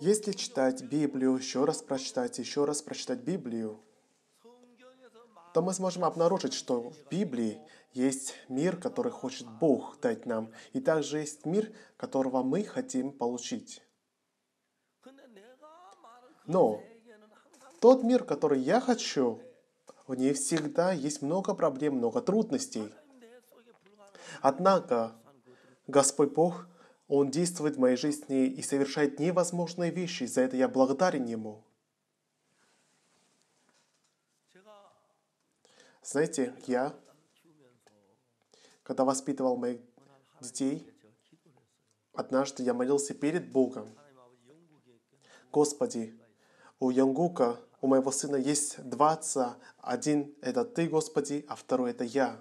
Если читать Библию, еще раз прочитать, еще раз прочитать Библию, то мы сможем обнаружить, что в Библии есть мир, который хочет Бог дать нам, и также есть мир, которого мы хотим получить. Но тот мир, который я хочу, в ней всегда есть много проблем, много трудностей. Однако Господь Бог он действует в моей жизни и совершает невозможные вещи. За это я благодарен Ему. Знаете, я, когда воспитывал моих детей, однажды я молился перед Богом. Господи, у Янгука, у моего сына есть два отца. Один — это Ты, Господи, а второй — это я.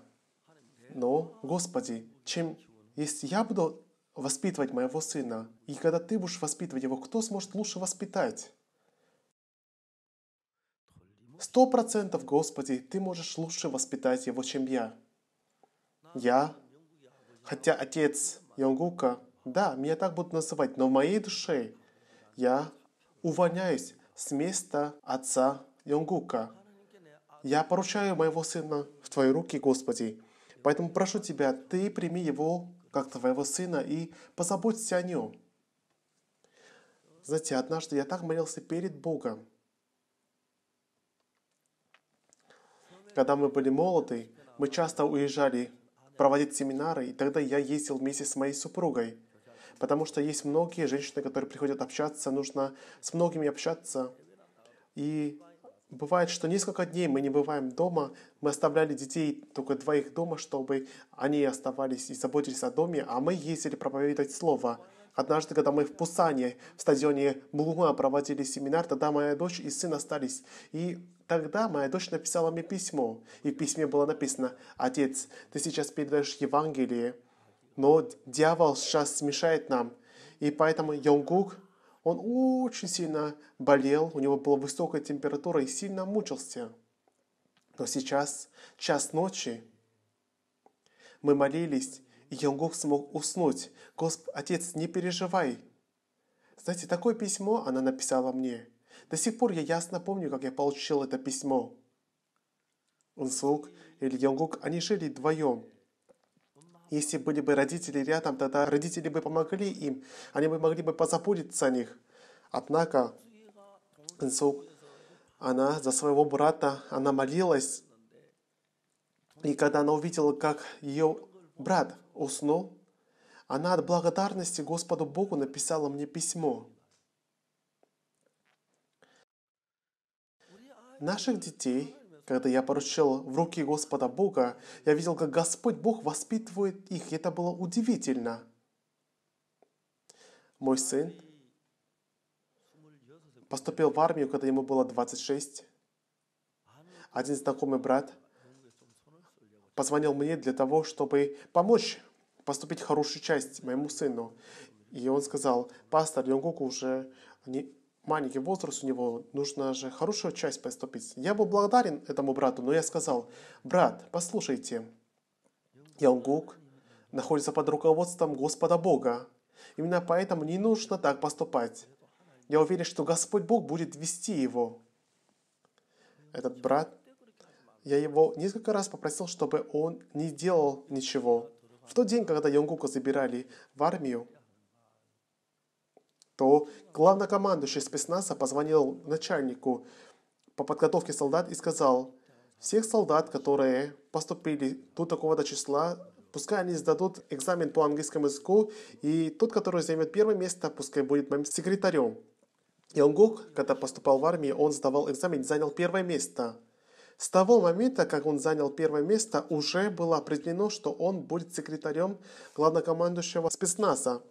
Но, Господи, чем, если я буду воспитывать моего сына, и когда ты будешь воспитывать его, кто сможет лучше воспитать? Сто процентов, Господи, Ты можешь лучше воспитать его, чем я. Я, хотя отец Йонгука, да, меня так будут называть, но в моей душе я увольняюсь с места отца Йонгука. Я поручаю моего сына в Твои руки, Господи. Поэтому прошу Тебя, Ты прими его как твоего сына, и позаботься о нем. Знаете, однажды я так молился перед Богом. Когда мы были молоды, мы часто уезжали проводить семинары, и тогда я ездил вместе с моей супругой. Потому что есть многие женщины, которые приходят общаться, нужно с многими общаться. И Бывает, что несколько дней мы не бываем дома, мы оставляли детей только двоих дома, чтобы они оставались и заботились о доме, а мы ездили проповедовать Слово. Однажды, когда мы в Пусане, в стадионе Млума проводили семинар, тогда моя дочь и сын остались. И тогда моя дочь написала мне письмо. И в письме было написано, «Отец, ты сейчас передаешь Евангелие, но дьявол сейчас смешает нам». И поэтому Йонгук он очень сильно болел, у него была высокая температура и сильно мучился. Но сейчас час ночи. Мы молились, и Янгук смог уснуть. Госп, отец, не переживай. Знаете, такое письмо она написала мне. До сих пор я ясно помню, как я получил это письмо. Унсук или Янгук, они жили вдвоем. Если были бы родители рядом, тогда родители бы помогли им, они бы могли бы позаботиться о них. Однако Инсук, она за своего брата, она молилась. И когда она увидела, как ее брат уснул, она от благодарности Господу Богу написала мне письмо. Наших детей когда я поручил в руки Господа Бога, я видел, как Господь Бог воспитывает их. И это было удивительно. Мой сын поступил в армию, когда ему было 26. Один знакомый брат позвонил мне для того, чтобы помочь поступить в хорошую часть моему сыну. И он сказал, пастор, Йонгук уже не, маленький возраст у него, нужно же хорошую часть поступить. Я был благодарен этому брату, но я сказал, брат, послушайте, Янгук находится под руководством Господа Бога. Именно поэтому не нужно так поступать. Я уверен, что Господь Бог будет вести его. Этот брат, я его несколько раз попросил, чтобы он не делал ничего. В тот день, когда Янгука забирали в армию, то главнокомандующий спецназа позвонил начальнику по подготовке солдат и сказал, всех солдат, которые поступили до такого-то числа, пускай они сдадут экзамен по английскому языку, и тот, который займет первое место, пускай будет моим секретарем. И когда поступал в армию, он сдавал экзамен занял первое место. С того момента, как он занял первое место, уже было определено, что он будет секретарем главнокомандующего спецназа.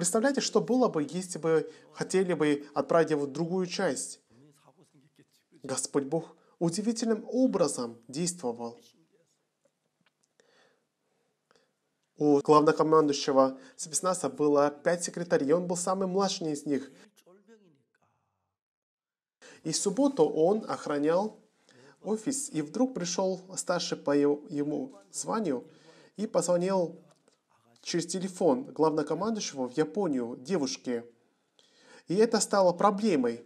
Представляете, что было бы, если бы хотели бы отправить его в другую часть? Господь Бог удивительным образом действовал. У главнокомандующего Спецназа было пять секретарей, он был самый младший из них. И в субботу он охранял офис, и вдруг пришел старший по его, ему званию и позвонил через телефон главнокомандующего в Японию девушке И это стало проблемой.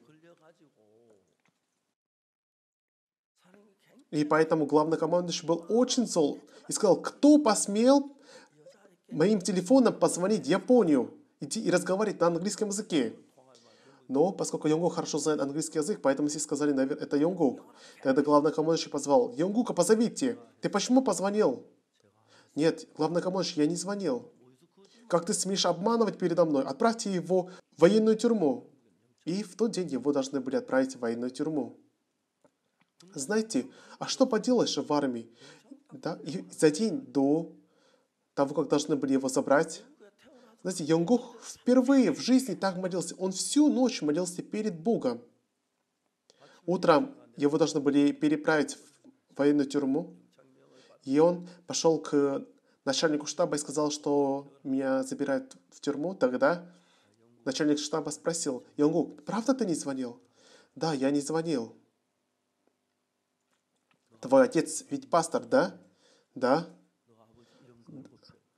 И поэтому главнокомандующий был очень зол и сказал, кто посмел моим телефоном позвонить в Японию идти и разговаривать на английском языке. Но поскольку Йонгу хорошо знает английский язык, поэтому все сказали, наверное, это Йонгук. Тогда главнокомандующий позвал, Йонгука, позовите. Ты почему позвонил? Нет, главнокомандующий, я не звонил. Как ты смеешь обманывать передо мной? Отправьте его в военную тюрьму. И в тот день его должны были отправить в военную тюрьму. Знаете, а что поделаешь в армии? Да, и за день до того, как должны были его забрать, знаете, Йонгух впервые в жизни так молился. Он всю ночь молился перед Богом. Утром его должны были переправить в военную тюрьму. И он пошел к начальнику штаба и сказал, что меня забирают в тюрьму. Тогда начальник штаба спросил, Янгук, правда ты не звонил? Да, я не звонил. Твой отец ведь пастор, да? Да.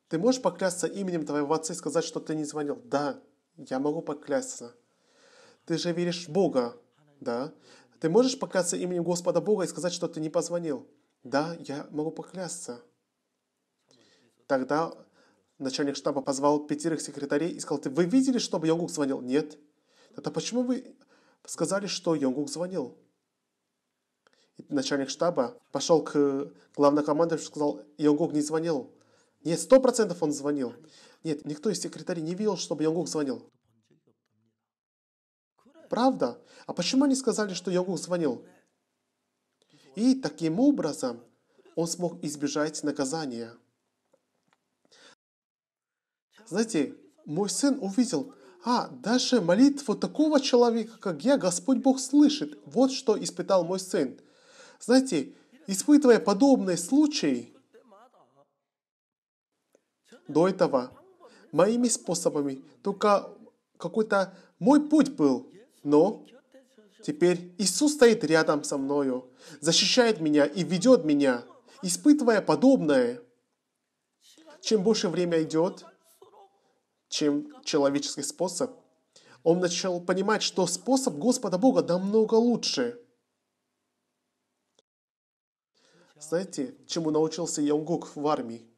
Ты можешь поклясться именем твоего отца и сказать, что ты не звонил? Да, я могу поклясться. Ты же веришь в Бога, да? Ты можешь поклясться именем Господа Бога и сказать, что ты не позвонил? Да, я могу поклясться. Тогда начальник штаба позвал пятерых секретарей и сказал, ты вы видели, чтобы Йонгук звонил? Нет. Тогда почему вы сказали, что Йонгук звонил? И начальник штаба пошел к главнокомандующему и сказал, Йонгук не звонил. Нет, сто процентов он звонил. Нет, никто из секретарей не видел, чтобы Йонгук звонил. Правда? А почему они сказали, что Йонгук звонил? и таким образом он смог избежать наказания. Знаете, мой сын увидел, а, даже молитву такого человека, как я, Господь Бог слышит. Вот что испытал мой сын. Знаете, испытывая подобные случаи, до этого моими способами, только какой-то мой путь был. Но Теперь Иисус стоит рядом со мною, защищает меня и ведет меня, испытывая подобное. Чем больше время идет, чем человеческий способ, он начал понимать, что способ Господа Бога намного лучше. Знаете, чему научился Янгук в армии?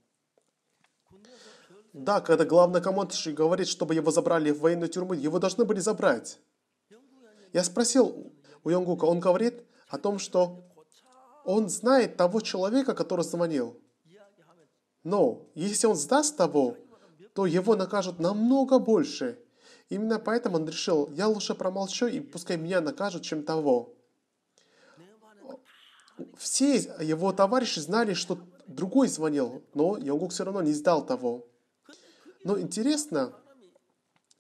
Да, когда главный командующий говорит, чтобы его забрали в военную тюрьму, его должны были забрать. Я спросил у Йонгука, он говорит о том, что он знает того человека, который звонил. Но если он сдаст того, то его накажут намного больше. Именно поэтому он решил, я лучше промолчу и пускай меня накажут, чем того. Все его товарищи знали, что другой звонил, но Йонгук все равно не сдал того. Но интересно,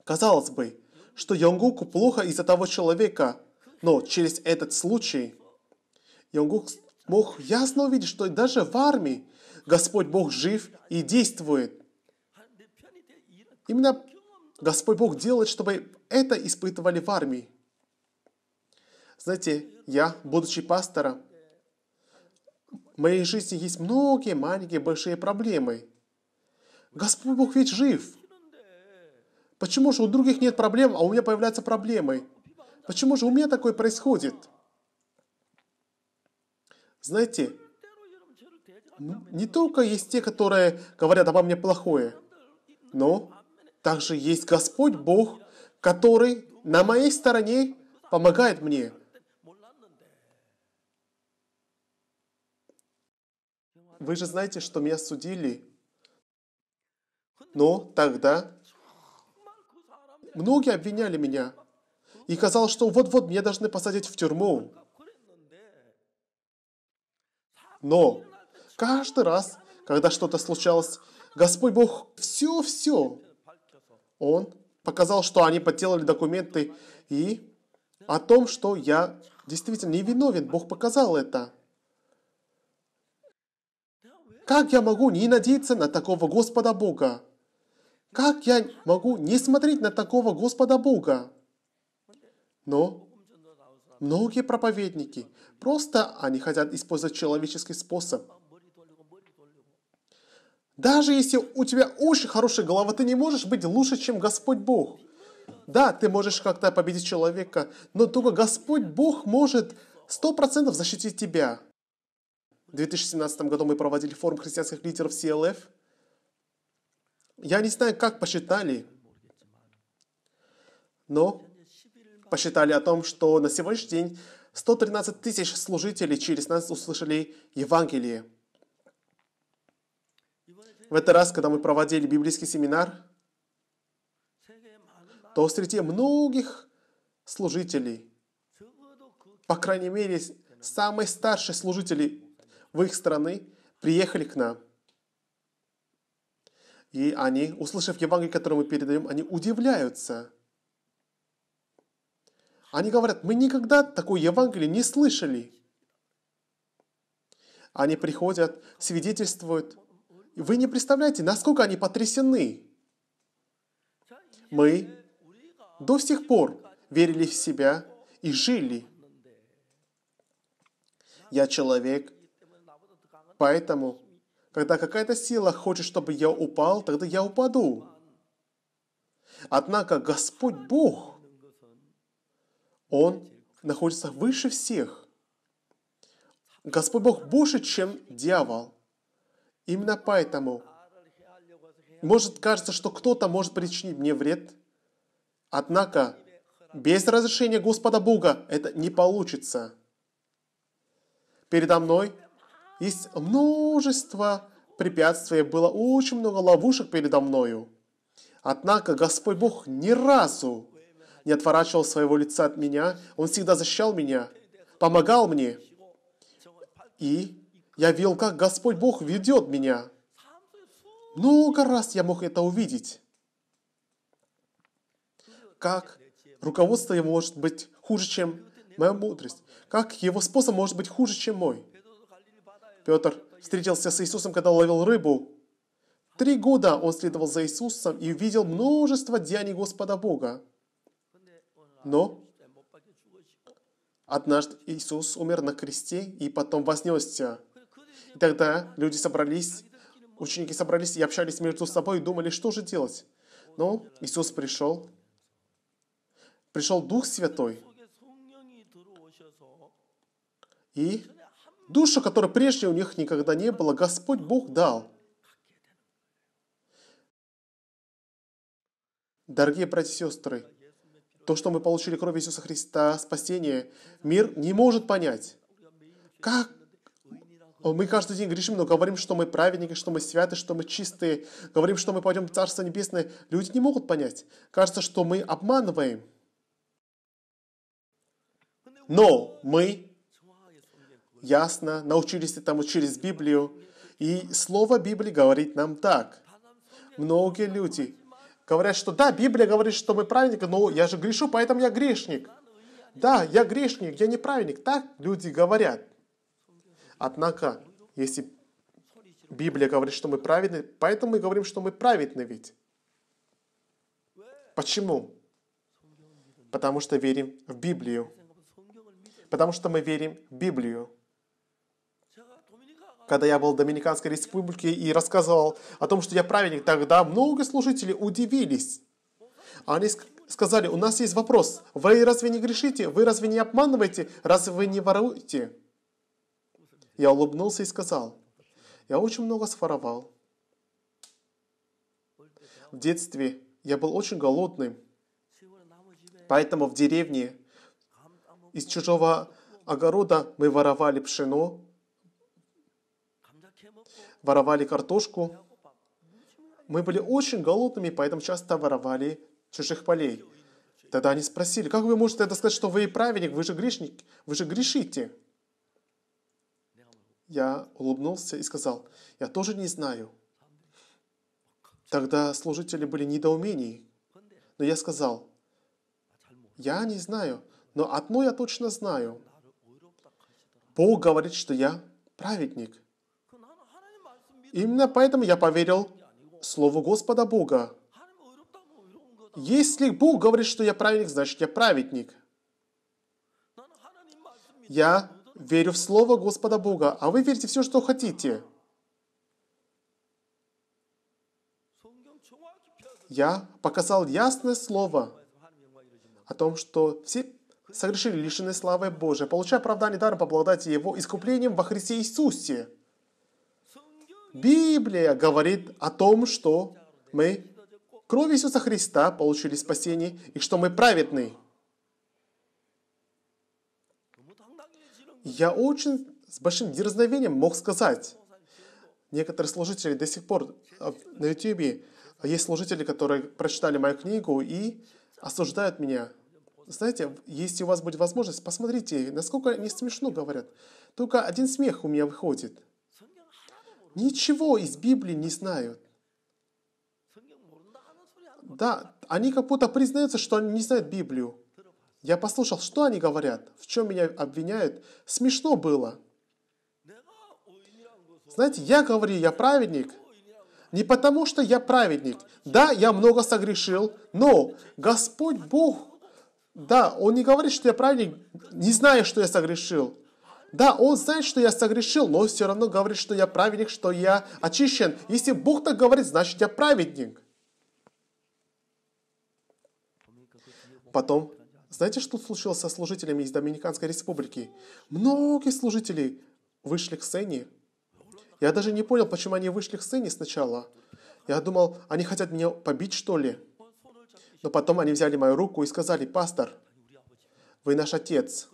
казалось бы, что Йонгуку плохо из-за того человека. Но через этот случай Йонгук мог ясно увидеть, что даже в армии Господь Бог жив и действует. Именно Господь Бог делает, чтобы это испытывали в армии. Знаете, я, будучи пастором, в моей жизни есть многие маленькие, большие проблемы. Господь Бог ведь жив. Почему же у других нет проблем, а у меня появляются проблемы? Почему же у меня такое происходит? Знаете, ну, не только есть те, которые говорят обо мне плохое, но также есть Господь Бог, который на моей стороне помогает мне. Вы же знаете, что меня судили. Но тогда Многие обвиняли меня. И казалось, что вот-вот меня должны посадить в тюрьму. Но каждый раз, когда что-то случалось, Господь Бог все-все, Он показал, что они подделали документы и о том, что я действительно не виновен. Бог показал это. Как я могу не надеяться на такого Господа Бога? Как я могу не смотреть на такого Господа Бога? Но многие проповедники, просто они хотят использовать человеческий способ. Даже если у тебя очень хорошая голова, ты не можешь быть лучше, чем Господь Бог. Да, ты можешь как-то победить человека, но только Господь Бог может 100% защитить тебя. В 2017 году мы проводили форум христианских лидеров CLF – я не знаю, как посчитали, но посчитали о том, что на сегодняшний день 113 тысяч служителей через нас услышали Евангелие. В этот раз, когда мы проводили библейский семинар, то среди многих служителей, по крайней мере, самые старшие служители в их страны приехали к нам – и они, услышав Евангелие, которое мы передаем, они удивляются. Они говорят, мы никогда такой Евангелие не слышали. Они приходят, свидетельствуют. Вы не представляете, насколько они потрясены. Мы до сих пор верили в себя и жили. Я человек, поэтому когда какая-то сила хочет, чтобы я упал, тогда я упаду. Однако Господь Бог, Он находится выше всех. Господь Бог больше, чем дьявол. Именно поэтому может кажется, что кто-то может причинить мне вред, однако без разрешения Господа Бога это не получится. Передо мной есть множество препятствий, было очень много ловушек передо мною. Однако Господь Бог ни разу не отворачивал своего лица от меня. Он всегда защищал меня, помогал мне. И я видел, как Господь Бог ведет меня. Много раз я мог это увидеть. Как руководство его может быть хуже, чем моя мудрость? Как его способ может быть хуже, чем мой? Петр встретился с Иисусом, когда ловил рыбу. Три года он следовал за Иисусом и увидел множество деяний Господа Бога. Но однажды Иисус умер на кресте и потом вознесся. И тогда люди собрались, ученики собрались и общались между собой и думали, что же делать. Но Иисус пришел, пришел Дух Святой, и Душу, которой прежде у них никогда не было, Господь Бог дал. Дорогие братья и сестры, то, что мы получили кровь Иисуса Христа, спасение, мир не может понять. Как мы каждый день грешим, но говорим, что мы праведники, что мы святы, что мы чистые, говорим, что мы пойдем в Царство Небесное. Люди не могут понять. Кажется, что мы обманываем. Но мы ясно, научились этому через Библию. И слово Библии говорит нам так. Многие люди говорят, что да, Библия говорит, что мы праведники, но я же грешу, поэтому я грешник. Да, я грешник, я не праведник. Так люди говорят. Однако, если Библия говорит, что мы праведны, поэтому мы говорим, что мы праведны ведь. Почему? Потому что верим в Библию. Потому что мы верим в Библию когда я был в Доминиканской республике и рассказывал о том, что я праведник, тогда много служителей удивились. Они сказали, у нас есть вопрос, вы разве не грешите, вы разве не обманываете, разве вы не воруете? Я улыбнулся и сказал, я очень много своровал. В детстве я был очень голодным, поэтому в деревне из чужого огорода мы воровали пшено, воровали картошку. Мы были очень голодными, поэтому часто воровали чужих полей. Тогда они спросили, как вы можете это сказать, что вы и праведник, вы же грешник, вы же грешите. Я улыбнулся и сказал, я тоже не знаю. Тогда служители были недоумений. Но я сказал, я не знаю, но одно я точно знаю. Бог говорит, что я праведник. Именно поэтому я поверил Слову Господа Бога. Если Бог говорит, что я праведник, значит я праведник. Я верю в Слово Господа Бога, а вы верите все, что хотите. Я показал ясное слово о том, что все согрешили лишены славы Божией, получая оправдание даром по благодати Его искуплением во Христе Иисусе. Библия говорит о том, что мы кровью Иисуса Христа получили спасение и что мы праведны. Я очень с большим дерзновением мог сказать, некоторые служители до сих пор э, на YouTube, есть служители, которые прочитали мою книгу и осуждают меня. Знаете, если у вас будет возможность, посмотрите, насколько они смешно говорят. Только один смех у меня выходит – ничего из Библии не знают. Да, они как будто признаются, что они не знают Библию. Я послушал, что они говорят, в чем меня обвиняют. Смешно было. Знаете, я говорю, я праведник. Не потому, что я праведник. Да, я много согрешил, но Господь Бог, да, Он не говорит, что я праведник, не зная, что я согрешил. Да, он знает, что я согрешил, но все равно говорит, что я праведник, что я очищен. Если Бог так говорит, значит я праведник. Потом, знаете, что случилось со служителями из Доминиканской республики? Многие служители вышли к сцене. Я даже не понял, почему они вышли к сцене сначала. Я думал, они хотят меня побить, что ли? Но потом они взяли мою руку и сказали, пастор, вы наш отец.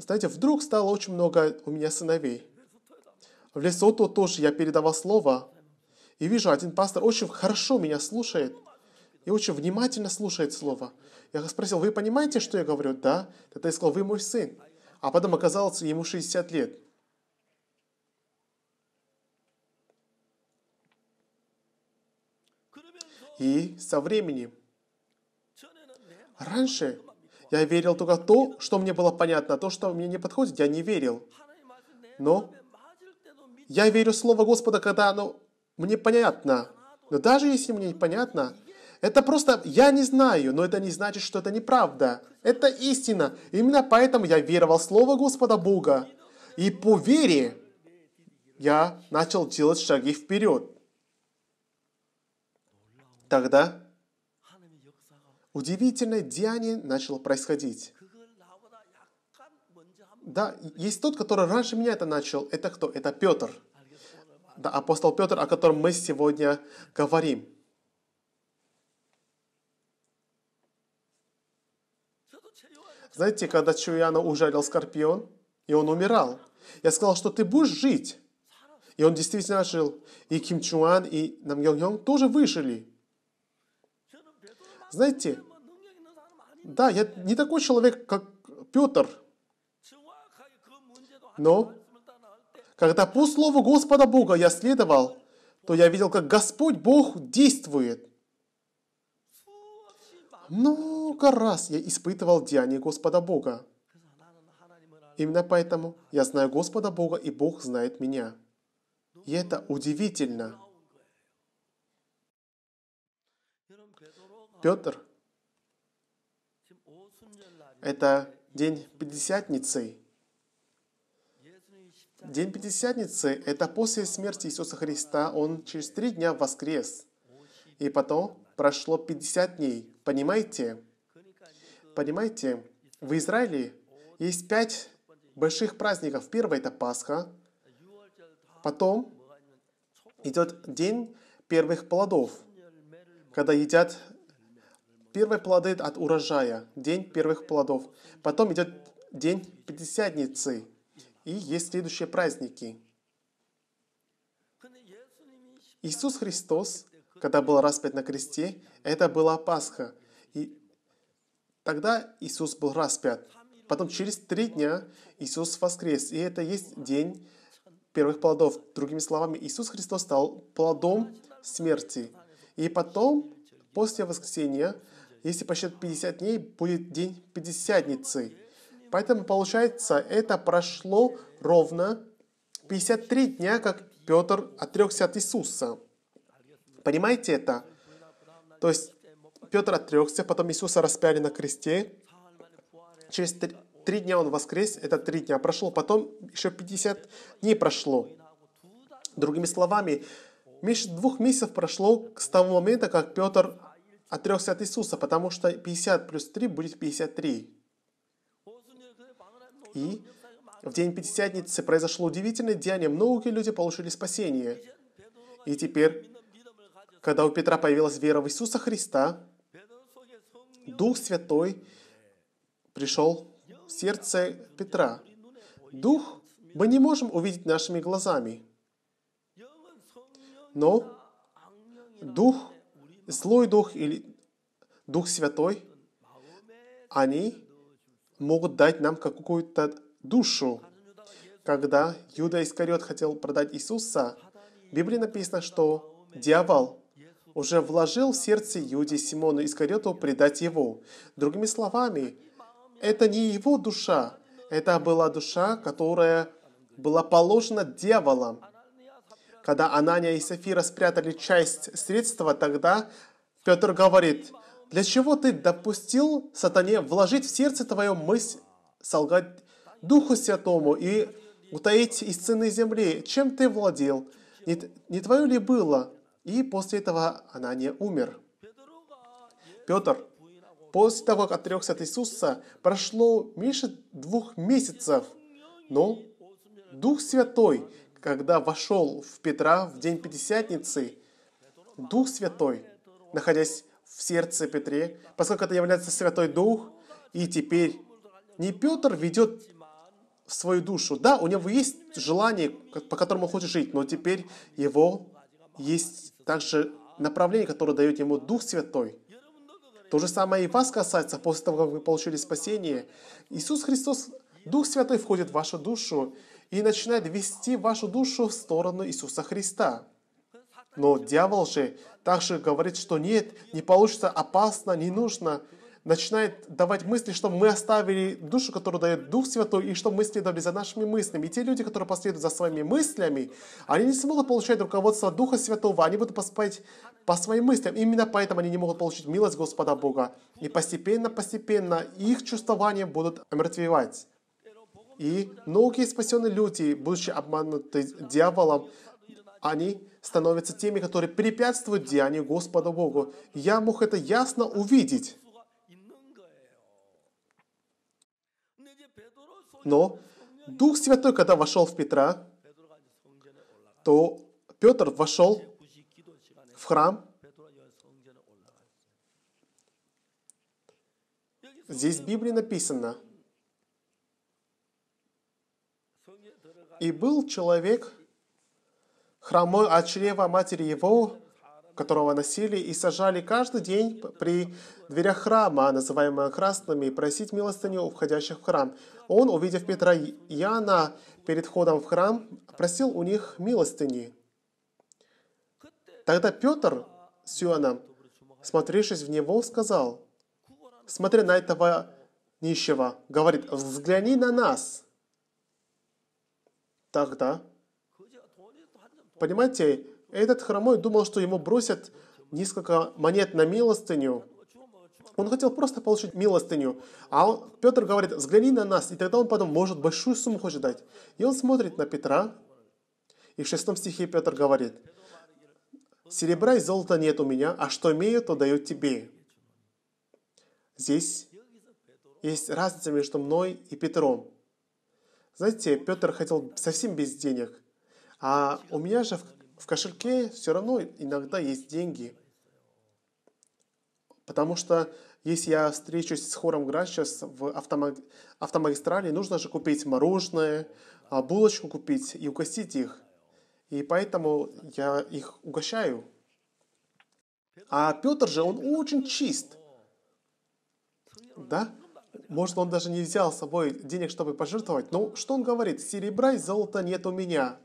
Знаете, вдруг стало очень много у меня сыновей. В Лесото тоже я передавал слово, и вижу, один пастор очень хорошо меня слушает, и очень внимательно слушает слово. Я спросил, вы понимаете, что я говорю? Да. Тогда я сказал, вы мой сын. А потом оказалось, ему 60 лет. И со временем. Раньше я верил только то, что мне было понятно, то, что мне не подходит, я не верил. Но я верю в Слово Господа, когда оно мне понятно. Но даже если мне непонятно, это просто я не знаю, но это не значит, что это неправда. Это истина. Именно поэтому я веровал в Слово Господа Бога. И по вере я начал делать шаги вперед. Тогда удивительное деяние начало происходить. Да, есть тот, который раньше меня это начал. Это кто? Это Петр. Да, апостол Петр, о котором мы сегодня говорим. Знаете, когда Чуяна ужалил скорпион, и он умирал, я сказал, что ты будешь жить. И он действительно жил. И Ким Чуан, и Нам Йонг Йонг тоже выжили. Знаете, да, я не такой человек, как Петр, но когда по слову Господа Бога я следовал, то я видел, как Господь Бог действует. Много раз я испытывал деяния Господа Бога. Именно поэтому я знаю Господа Бога, и Бог знает меня. И это удивительно. Петр, это день Пятидесятницы. День Пятидесятницы – это после смерти Иисуса Христа Он через три дня воскрес. И потом прошло 50 дней. Понимаете? Понимаете, в Израиле есть пять больших праздников. Первый – это Пасха. Потом идет день первых плодов, когда едят Первые плоды от урожая, день первых плодов. Потом идет день Пятидесятницы. И есть следующие праздники. Иисус Христос, когда был распят на кресте, это была Пасха. И тогда Иисус был распят. Потом через три дня Иисус воскрес. И это есть день первых плодов. Другими словами, Иисус Христос стал плодом смерти. И потом, после воскресения, если посчитать 50 дней, будет день Пятидесятницы. Поэтому получается, это прошло ровно 53 дня, как Петр отрекся от Иисуса. Понимаете это? То есть Петр отрекся, потом Иисуса распяли на кресте. Через три, три дня он воскрес, это три дня прошло, потом еще 50 дней прошло. Другими словами, меньше двух месяцев прошло с того момента, как Петр отрекся от Иисуса, потому что 50 плюс 3 будет 53. И в день Пятидесятницы произошло удивительное деяние. Многие люди получили спасение. И теперь, когда у Петра появилась вера в Иисуса Христа, Дух Святой пришел в сердце Петра. Дух мы не можем увидеть нашими глазами. Но Дух Злой дух или Дух Святой, они могут дать нам какую-то душу. Когда Юда Искариот хотел продать Иисуса, в Библии написано, что дьявол уже вложил в сердце Юде Симону Искариоту предать его. Другими словами, это не его душа, это была душа, которая была положена дьяволом. Когда Анания и Сафира спрятали часть средства, тогда Петр говорит, «Для чего ты допустил сатане вложить в сердце твое мысль, солгать Духу Святому и утаить из цены земли, чем ты владел? Не, не твое ли было?» И после этого Анания умер. Петр, после того, как отрекся от Иисуса, прошло меньше двух месяцев, но Дух Святой – когда вошел в Петра в день Пятидесятницы, Дух Святой, находясь в сердце Петре, поскольку это является Святой Дух, и теперь не Петр ведет в свою душу. Да, у него есть желание, по которому он хочет жить, но теперь его есть также направление, которое дает ему Дух Святой. То же самое и вас касается после того, как вы получили спасение. Иисус Христос, Дух Святой входит в вашу душу, и начинает вести вашу душу в сторону Иисуса Христа. Но дьявол же также говорит, что нет, не получится, опасно, не нужно. Начинает давать мысли, что мы оставили душу, которую дает Дух Святой, и что мы следовали за нашими мыслями. И те люди, которые последуют за своими мыслями, они не смогут получать руководство Духа Святого, они будут поступать по своим мыслям. Именно поэтому они не могут получить милость Господа Бога. И постепенно-постепенно их чувствования будут омертвевать. И многие спасенные люди, будучи обмануты дьяволом, они становятся теми, которые препятствуют деянию Господа Богу. Я мог это ясно увидеть. Но Дух Святой, когда вошел в Петра, то Петр вошел в храм. Здесь в Библии написано – И был человек, хромой от чрева матери его, которого носили и сажали каждый день при дверях храма, называемого красными, просить милостыню у входящих в храм. Он, увидев Петра и Яна перед входом в храм, просил у них милостыни. Тогда Петр с Иоанном, смотревшись в него, сказал, «Смотри на этого нищего, говорит, взгляни на нас, тогда. Понимаете, этот хромой думал, что ему бросят несколько монет на милостыню. Он хотел просто получить милостыню. А он, Петр говорит, взгляни на нас. И тогда он подумал, может, большую сумму хочет дать. И он смотрит на Петра. И в шестом стихе Петр говорит, «Серебра и золота нет у меня, а что имею, то даю тебе». Здесь есть разница между мной и Петром. Знаете, Петр хотел совсем без денег. А у меня же в, в кошельке все равно иногда есть деньги. Потому что если я встречусь с хором град в автомаг... автомагистрали, нужно же купить мороженое, а, булочку купить и угостить их. И поэтому я их угощаю. А Петр же, он очень чист. Да? Может, он даже не взял с собой денег, чтобы пожертвовать, но ну, что он говорит? Серебра и золота нет у меня.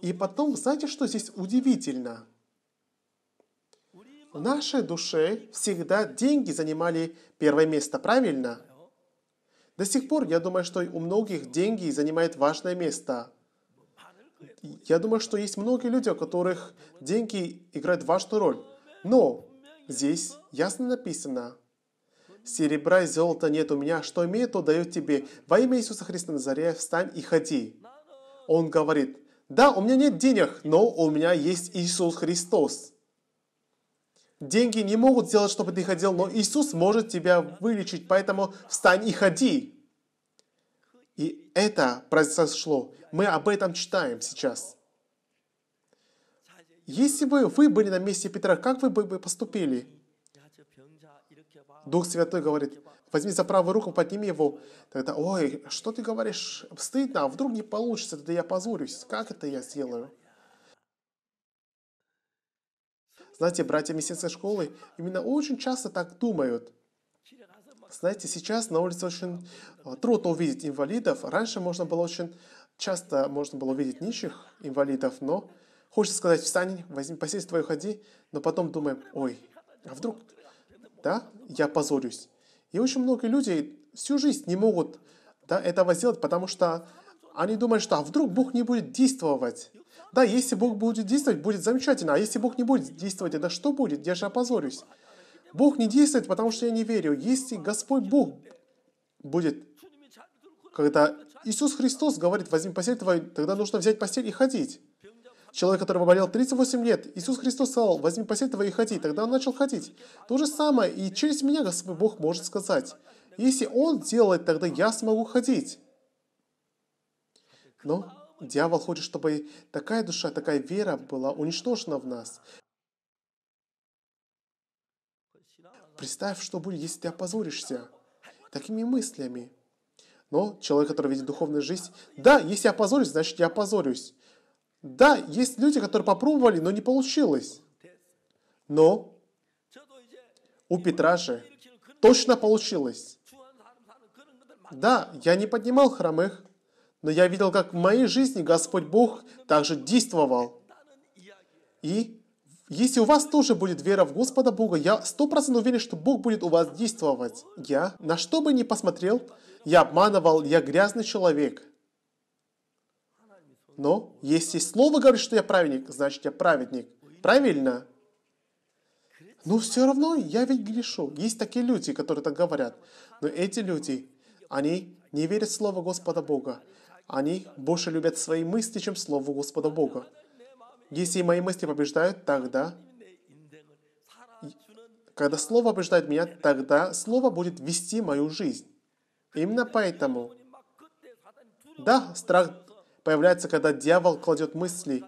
И потом, знаете, что здесь удивительно? В нашей душе всегда деньги занимали первое место, правильно? До сих пор, я думаю, что у многих деньги занимают важное место. Я думаю, что есть многие люди, у которых деньги играют важную роль. Но здесь ясно написано – Серебра и золота нет у меня, что имею, то даю тебе. Во имя Иисуса Христа Назарея встань и ходи. Он говорит, да, у меня нет денег, но у меня есть Иисус Христос. Деньги не могут сделать, чтобы ты ходил, но Иисус может тебя вылечить, поэтому встань и ходи. И это произошло. Мы об этом читаем сейчас. Если бы вы были на месте Петра, как вы бы поступили? Дух Святой говорит, возьми за правую руку, подними его. Тогда, ой, что ты говоришь? Стыдно, а вдруг не получится, тогда я позорюсь. Как это я сделаю? Знаете, братья месяцы школы именно очень часто так думают. Знаете, сейчас на улице очень э, трудно увидеть инвалидов. Раньше можно было очень часто можно было увидеть нищих инвалидов, но хочется сказать, встань, возьми, посесть твою ходи, но потом думаем, ой, а вдруг да, я позорюсь. И очень много людей всю жизнь не могут да, этого сделать, потому что они думают, что а вдруг Бог не будет действовать. Да, если Бог будет действовать, будет замечательно. А если Бог не будет действовать, тогда что будет? Я же опозорюсь. Бог не действует, потому что я не верю. Если Господь Бог будет, когда Иисус Христос говорит, возьми постель твою, тогда нужно взять постель и ходить. Человек, которого болел 38 лет, Иисус Христос сказал, возьми после этого и ходи. Тогда он начал ходить. То же самое и через меня Господь Бог может сказать. Если Он делает, тогда я смогу ходить. Но дьявол хочет, чтобы такая душа, такая вера была уничтожена в нас. Представь, что будет, если ты опозоришься такими мыслями. Но человек, который видит духовную жизнь, да, если я опозорюсь, значит я опозорюсь. Да, есть люди, которые попробовали, но не получилось. Но у Петра же точно получилось. Да, я не поднимал хромых, но я видел, как в моей жизни Господь Бог также действовал. И если у вас тоже будет вера в Господа Бога, я сто процентов уверен, что Бог будет у вас действовать. Я, на что бы ни посмотрел, я обманывал, я грязный человек – но если слово говорит, что я праведник, значит я праведник. Правильно? Но ну, все равно я ведь грешу. Есть такие люди, которые так говорят. Но эти люди, они не верят в Слово Господа Бога. Они больше любят свои мысли, чем Слово Господа Бога. Если мои мысли побеждают, тогда... Когда Слово побеждает меня, тогда Слово будет вести мою жизнь. Именно поэтому... Да, страх появляется, когда дьявол кладет мысли,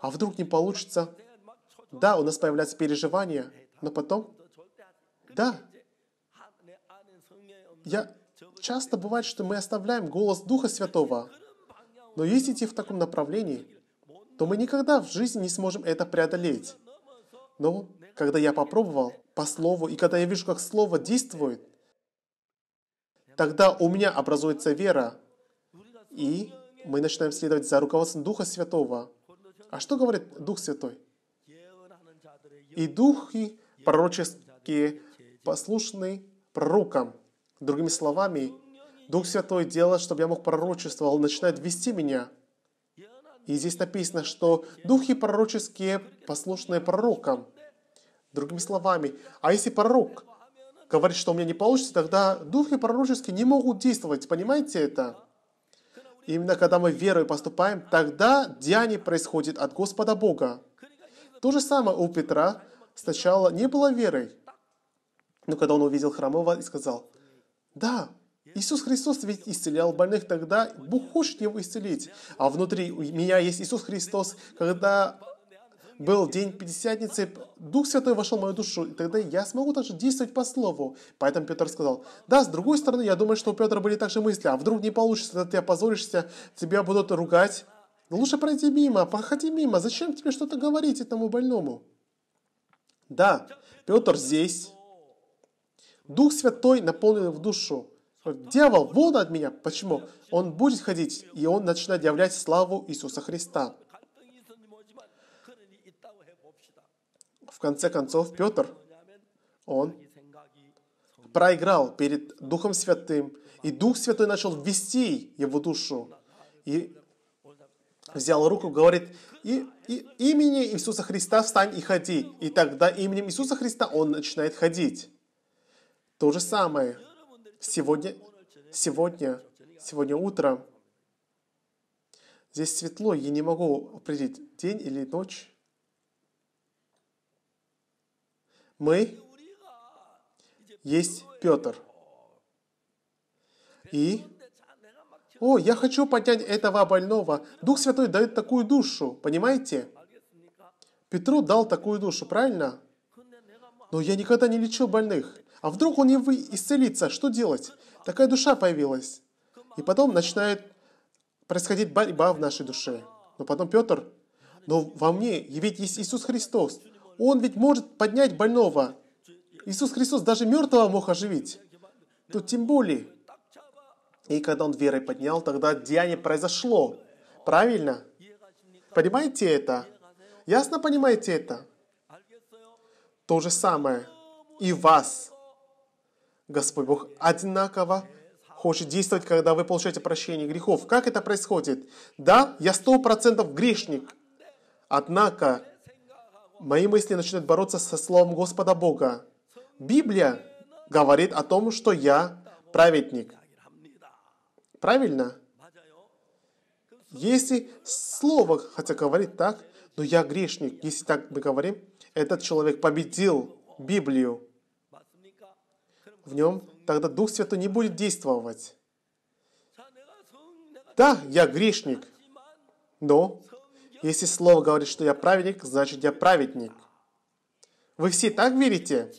а вдруг не получится. Да, у нас появляются переживания, но потом... Да. Я... Часто бывает, что мы оставляем голос Духа Святого, но если идти в таком направлении, то мы никогда в жизни не сможем это преодолеть. Но когда я попробовал по Слову, и когда я вижу, как Слово действует, тогда у меня образуется вера, и мы начинаем следовать за руководством Духа Святого. А что говорит Дух Святой? И духи пророческие послушны пророкам. Другими словами, Дух Святой делает, чтобы я мог пророчествовать, начинает вести меня. И здесь написано, что духи пророческие послушны пророкам. Другими словами, а если пророк говорит, что у меня не получится, тогда духи пророческие не могут действовать. Понимаете это? И именно когда мы верой поступаем, тогда деяние происходит от Господа Бога. То же самое у Петра сначала не было верой, но когда он увидел хромого и сказал, «Да, Иисус Христос ведь исцелял больных, тогда Бог хочет его исцелить. А внутри у меня есть Иисус Христос, когда был день Пятидесятницы, Дух Святой вошел в мою душу, и тогда я смогу также действовать по слову. Поэтому Петр сказал, да, с другой стороны, я думаю, что у Петра были также мысли, а вдруг не получится, тогда ты опозоришься, тебя будут ругать. Лучше пройди мимо, проходи мимо, зачем тебе что-то говорить этому больному? Да, Петр здесь. Дух Святой наполнил в душу. Дьявол, вон от меня. Почему? Он будет ходить, и он начинает являть славу Иисуса Христа. В конце концов, Петр, он проиграл перед Духом Святым, и Дух Святой начал вести его душу. И взял руку, говорит, и, и имени Иисуса Христа встань и ходи. И тогда именем Иисуса Христа он начинает ходить. То же самое. Сегодня, сегодня, сегодня утром. Здесь светло, я не могу определить, день или ночь. мы есть Петр. И, о, я хочу поднять этого больного. Дух Святой дает такую душу, понимаете? Петру дал такую душу, правильно? Но я никогда не лечу больных. А вдруг он не вы исцелится? Что делать? Такая душа появилась. И потом начинает происходить борьба в нашей душе. Но потом Петр, но во мне, ведь есть Иисус Христос. Он ведь может поднять больного. Иисус Христос даже мертвого мог оживить. Тут тем более. И когда он верой поднял, тогда деяние произошло. Правильно? Понимаете это? Ясно понимаете это? То же самое и вас. Господь Бог одинаково хочет действовать, когда вы получаете прощение грехов. Как это происходит? Да, я сто процентов грешник. Однако мои мысли начинают бороться со Словом Господа Бога. Библия говорит о том, что я праведник. Правильно? Если слово хотя говорит так, но я грешник, если так мы говорим, этот человек победил Библию. В нем тогда Дух Святой не будет действовать. Да, я грешник, но если слово говорит, что я праведник, значит я праведник. Вы все так верите?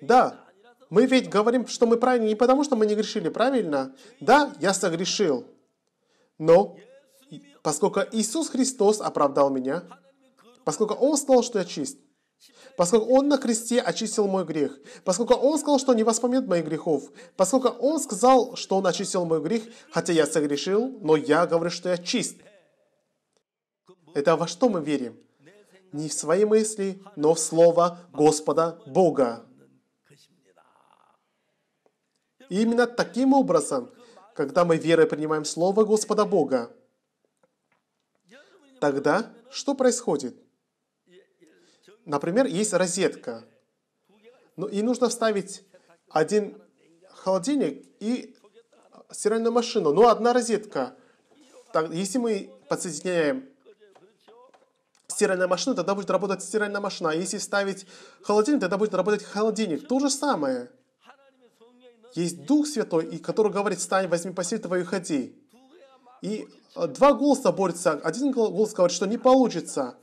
Да, мы ведь говорим, что мы праведники, не потому, что мы не грешили, правильно? Да, я согрешил. Но поскольку Иисус Христос оправдал меня, поскольку Он сказал, что я чист, поскольку Он на кресте очистил мой грех, поскольку Он сказал, что не воспоминает моих грехов, поскольку Он сказал, что Он очистил мой грех, хотя я согрешил, но я говорю, что я чист. Это во что мы верим? Не в свои мысли, но в Слово Господа Бога. И именно таким образом, когда мы верой принимаем Слово Господа Бога, тогда что происходит? Например, есть розетка. Ну, и нужно вставить один холодильник и стиральную машину. Но ну, одна розетка. Так, если мы подсоединяем стиральная машина, тогда будет работать стиральная машина. А если ставить холодильник, тогда будет работать холодильник. То же самое. Есть Дух Святой, и который говорит, «Стань, возьми постель твою и ходи». И э, два голоса борются. Один голос говорит, что не получится.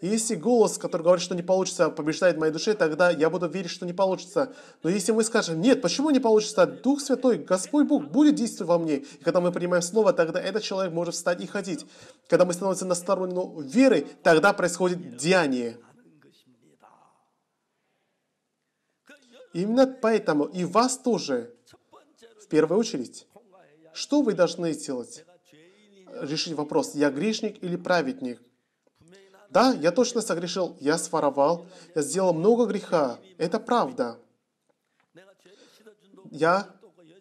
Если голос, который говорит, что не получится, побеждает в моей душе, тогда я буду верить, что не получится. Но если мы скажем, нет, почему не получится, Дух Святой, Господь Бог будет действовать во мне. И когда мы принимаем Слово, тогда этот человек может встать и ходить. Когда мы становимся на сторону веры, тогда происходит деяние. Именно поэтому и вас тоже, в первую очередь, что вы должны сделать? Решить вопрос, я грешник или праведник? Да, я точно согрешил, я своровал, я сделал много греха. Это правда. Я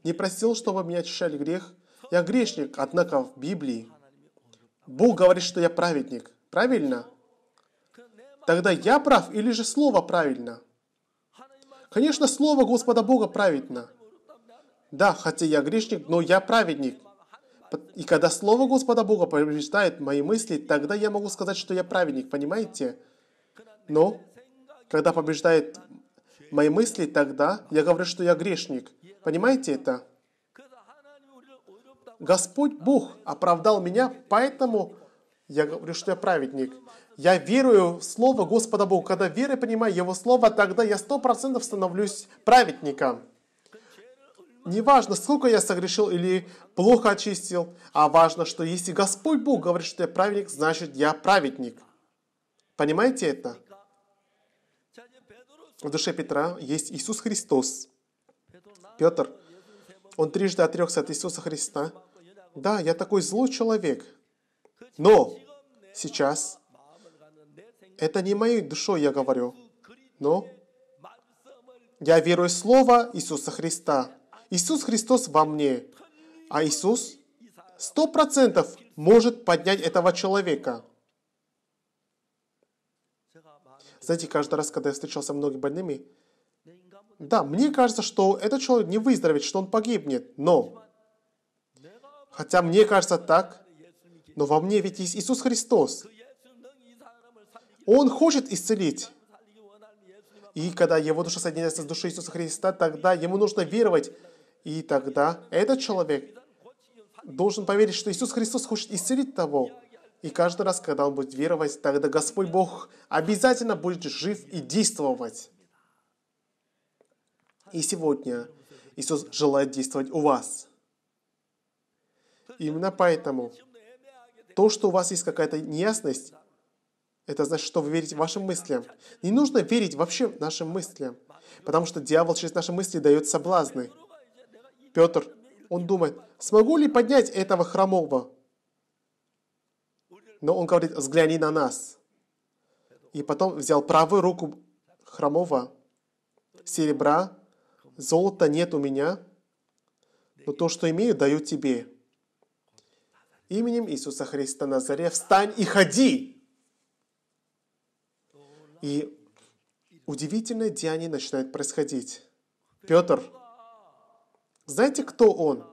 не просил, чтобы меня очищали грех. Я грешник, однако в Библии Бог говорит, что я праведник. Правильно? Тогда я прав или же Слово правильно? Конечно, Слово Господа Бога праведно. Да, хотя я грешник, но я праведник. И когда Слово Господа Бога побеждает мои мысли, тогда я могу сказать, что я праведник, понимаете? Но когда побеждает мои мысли, тогда я говорю, что я грешник. Понимаете это? Господь Бог оправдал меня, поэтому я говорю, что я праведник. Я верую в Слово Господа Бога. Когда верой понимаю Его Слово, тогда я сто процентов становлюсь праведником не важно, сколько я согрешил или плохо очистил, а важно, что если Господь Бог говорит, что я праведник, значит я праведник. Понимаете это? В душе Петра есть Иисус Христос. Петр, он трижды отрекся от Иисуса Христа. Да, я такой злой человек. Но сейчас это не моей душой я говорю, но я верую в Слово Иисуса Христа. Иисус Христос во мне. А Иисус сто процентов может поднять этого человека. Знаете, каждый раз, когда я встречался с многими больными, да, мне кажется, что этот человек не выздоровеет, что он погибнет, но... Хотя мне кажется так, но во мне ведь есть Иисус Христос. Он хочет исцелить. И когда его душа соединяется с душой Иисуса Христа, тогда ему нужно веровать, и тогда этот человек должен поверить, что Иисус Христос хочет исцелить того. И каждый раз, когда он будет веровать, тогда Господь Бог обязательно будет жив и действовать. И сегодня Иисус желает действовать у вас. Именно поэтому то, что у вас есть какая-то неясность, это значит, что вы верите вашим мыслям. Не нужно верить вообще нашим мыслям, потому что дьявол через наши мысли дает соблазны. Петр, он думает, смогу ли поднять этого хромого? Но он говорит, взгляни на нас. И потом взял правую руку хромого. Серебра, золота нет у меня, но то, что имею, даю тебе. Именем Иисуса Христа Назаре встань и ходи. И удивительное деяние начинает происходить. Петр знаете, кто он?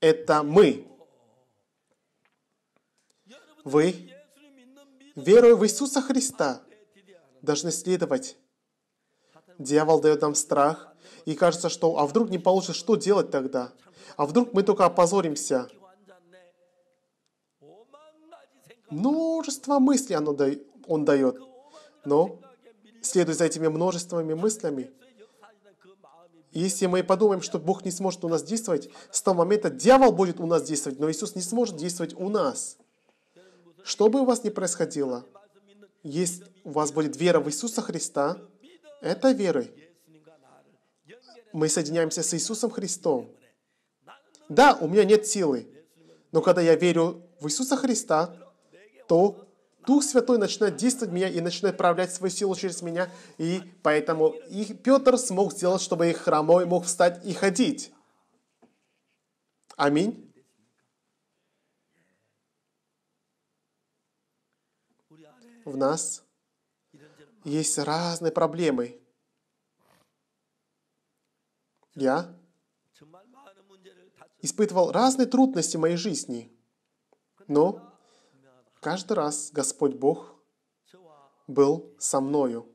Это мы. Вы, веруя в Иисуса Христа, должны следовать. Дьявол дает нам страх, и кажется, что «а вдруг не получится, что делать тогда? А вдруг мы только опозоримся?» Множество мыслей оно да... он дает. Но, следуя за этими множествами мыслями, если мы подумаем, что Бог не сможет у нас действовать, с того момента дьявол будет у нас действовать, но Иисус не сможет действовать у нас. Что бы у вас ни происходило, есть у вас будет вера в Иисуса Христа, это верой. Мы соединяемся с Иисусом Христом. Да, у меня нет силы, но когда я верю в Иисуса Христа, то Дух Святой начинает действовать в меня и начинает проявлять свою силу через меня. И поэтому и Петр смог сделать, чтобы их хромой мог встать и ходить. Аминь. В нас есть разные проблемы. Я испытывал разные трудности в моей жизни, но Каждый раз Господь Бог был со мною.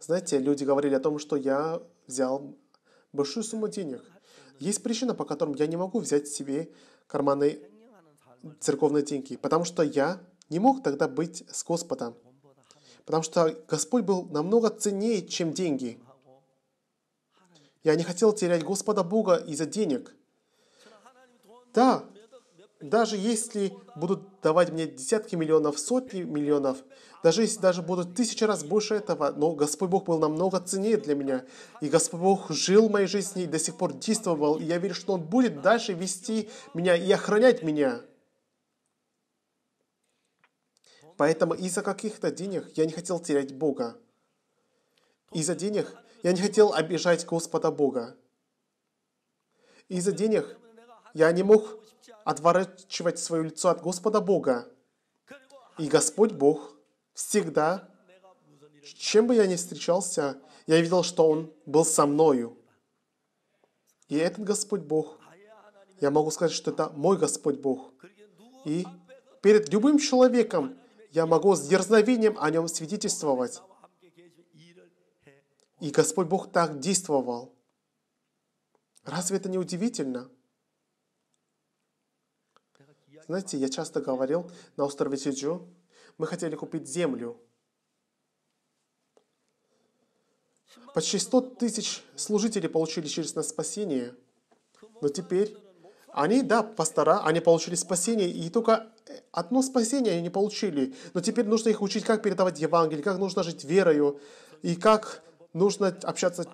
Знаете, люди говорили о том, что я взял большую сумму денег. Есть причина, по которой я не могу взять себе карманы церковные деньги, потому что я не мог тогда быть с Господом, потому что Господь был намного ценнее, чем деньги. Я не хотел терять Господа Бога из-за денег. Да, даже если будут давать мне десятки миллионов, сотни миллионов, даже если даже будут тысячи раз больше этого, но Господь Бог был намного ценнее для меня. И Господь Бог жил в моей жизни и до сих пор действовал. И я верю, что Он будет дальше вести меня и охранять меня. Поэтому из-за каких-то денег я не хотел терять Бога. Из-за денег я не хотел обижать Господа Бога. Из-за денег я не мог отворачивать свое лицо от Господа Бога. И Господь Бог всегда, чем бы я ни встречался, я видел, что Он был со мною. И этот Господь Бог, я могу сказать, что это мой Господь Бог. И перед любым человеком я могу с дерзновением о нем свидетельствовать. И Господь Бог так действовал. Разве это не удивительно? Знаете, я часто говорил, на острове Сиджу мы хотели купить землю. Почти 100 тысяч служителей получили через нас спасение. Но теперь они, да, пастора, они получили спасение, и только одно спасение они не получили. Но теперь нужно их учить, как передавать Евангелие, как нужно жить верою, и как нужно общаться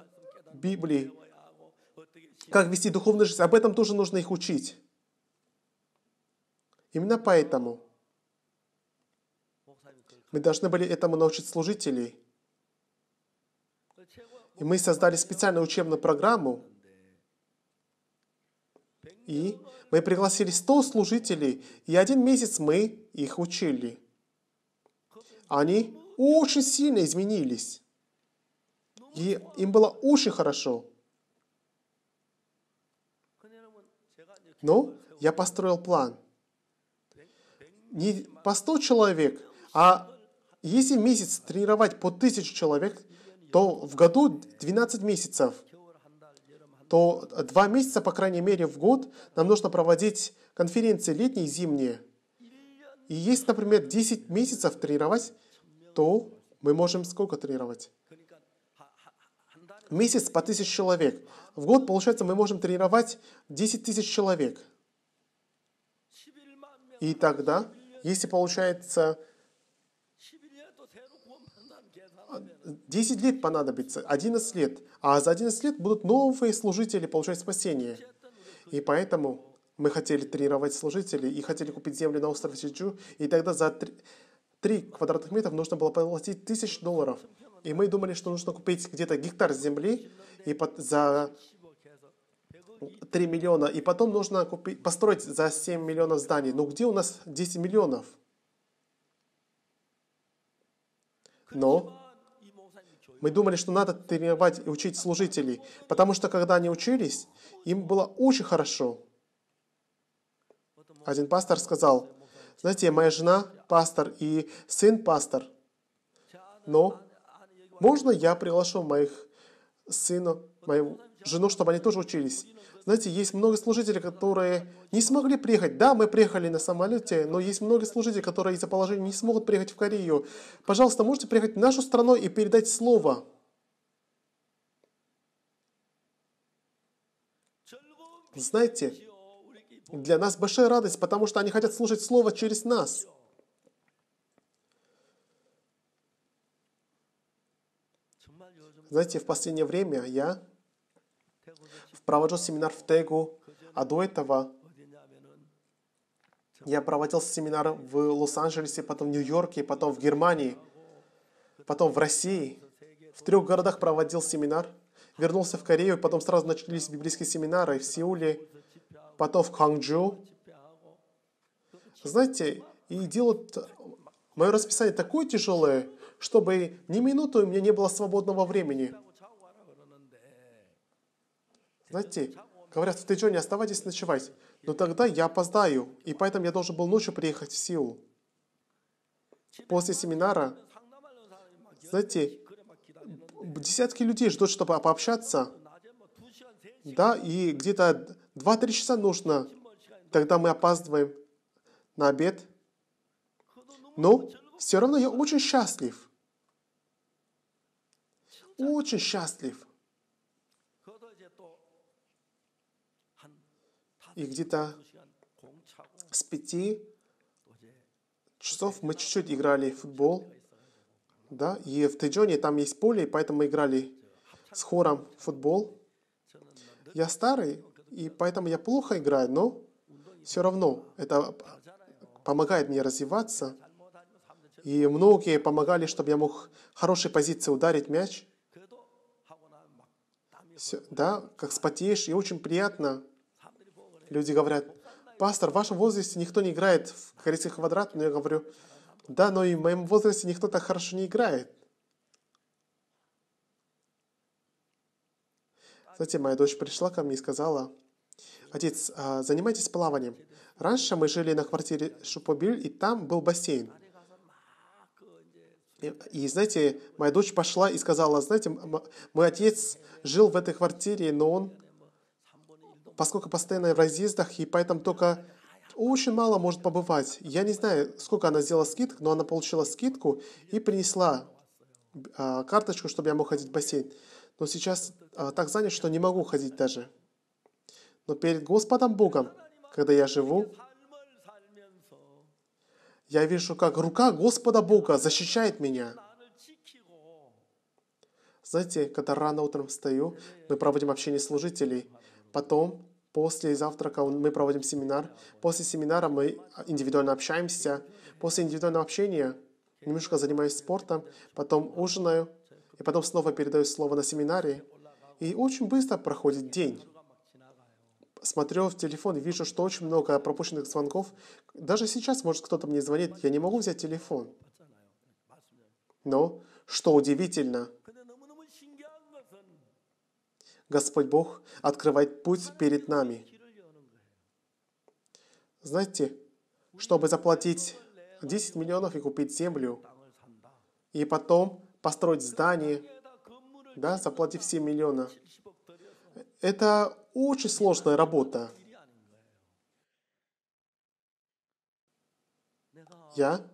Библией, как вести духовную жизнь. Об этом тоже нужно их учить. Именно поэтому мы должны были этому научить служителей. И мы создали специальную учебную программу, и мы пригласили 100 служителей, и один месяц мы их учили. Они очень сильно изменились. И им было очень хорошо. Но я построил план не по 100 человек, а если месяц тренировать по 1000 человек, то в году 12 месяцев, то 2 месяца, по крайней мере, в год нам нужно проводить конференции летние и зимние. И если, например, 10 месяцев тренировать, то мы можем сколько тренировать? Месяц по 1000 человек. В год, получается, мы можем тренировать 10 тысяч человек. И тогда если получается 10 лет понадобится, 11 лет, а за 11 лет будут новые служители получать спасение. И поэтому мы хотели тренировать служителей и хотели купить землю на острове Сиджу, и тогда за 3, 3 квадратных метра нужно было платить тысяч долларов. И мы думали, что нужно купить где-то гектар земли, и под, за 3 миллиона, и потом нужно купить, построить за 7 миллионов зданий. Ну где у нас 10 миллионов? Но мы думали, что надо тренировать и учить служителей, потому что когда они учились, им было очень хорошо. Один пастор сказал, знаете, моя жена пастор и сын пастор, но можно я приглашу моих сына, мою жену, чтобы они тоже учились? знаете, есть много служителей, которые не смогли приехать. Да, мы приехали на самолете, но есть много служителей, которые из-за положения не смогут приехать в Корею. Пожалуйста, можете приехать в нашу страну и передать слово. Знаете, для нас большая радость, потому что они хотят слушать слово через нас. Знаете, в последнее время я провожу семинар в Тегу, а до этого я проводил семинар в Лос-Анджелесе, потом в Нью-Йорке, потом в Германии, потом в России. В трех городах проводил семинар. Вернулся в Корею, потом сразу начались библейские семинары в Сеуле, потом в Хангчжу. Знаете, и делают мое расписание такое тяжелое, чтобы ни минуты у меня не было свободного времени знаете, говорят, в Тэджоне оставайтесь ночевать. Но тогда я опоздаю, и поэтому я должен был ночью приехать в Сеул. После семинара, знаете, десятки людей ждут, чтобы пообщаться. Да, и где-то 2-3 часа нужно. Тогда мы опаздываем на обед. Но все равно я очень счастлив. Очень счастлив. И где-то с пяти часов мы чуть-чуть играли в футбол. Да? И в Тэджоне там есть поле, поэтому мы играли с хором в футбол. Я старый, и поэтому я плохо играю, но все равно это помогает мне развиваться. И многие помогали, чтобы я мог в хорошей позиции ударить мяч. Все, да, как спотеешь, и очень приятно Люди говорят, пастор, в вашем возрасте никто не играет в «Корейский квадрат», но я говорю, да, но и в моем возрасте никто так хорошо не играет. Затем моя дочь пришла ко мне и сказала, «Отец, а, занимайтесь плаванием. Раньше мы жили на квартире Шупобиль, и там был бассейн. И, и знаете, моя дочь пошла и сказала, знаете, мой отец жил в этой квартире, но он поскольку постоянно в разъездах, и поэтому только очень мало может побывать. Я не знаю, сколько она сделала скидок, но она получила скидку и принесла а, карточку, чтобы я мог ходить в бассейн. Но сейчас а, так занят, что не могу ходить даже. Но перед Господом Богом, когда я живу, я вижу, как рука Господа Бога защищает меня. Знаете, когда рано утром встаю, мы проводим общение служителей – Потом, после завтрака мы проводим семинар. После семинара мы индивидуально общаемся. После индивидуального общения немножко занимаюсь спортом, потом ужинаю, и потом снова передаю слово на семинаре. И очень быстро проходит день. Смотрю в телефон и вижу, что очень много пропущенных звонков. Даже сейчас, может, кто-то мне звонит, я не могу взять телефон. Но, что удивительно – Господь Бог открывает путь перед нами. Знаете, чтобы заплатить 10 миллионов и купить землю, и потом построить здание, да, заплатив 7 миллионов, это очень сложная работа. Я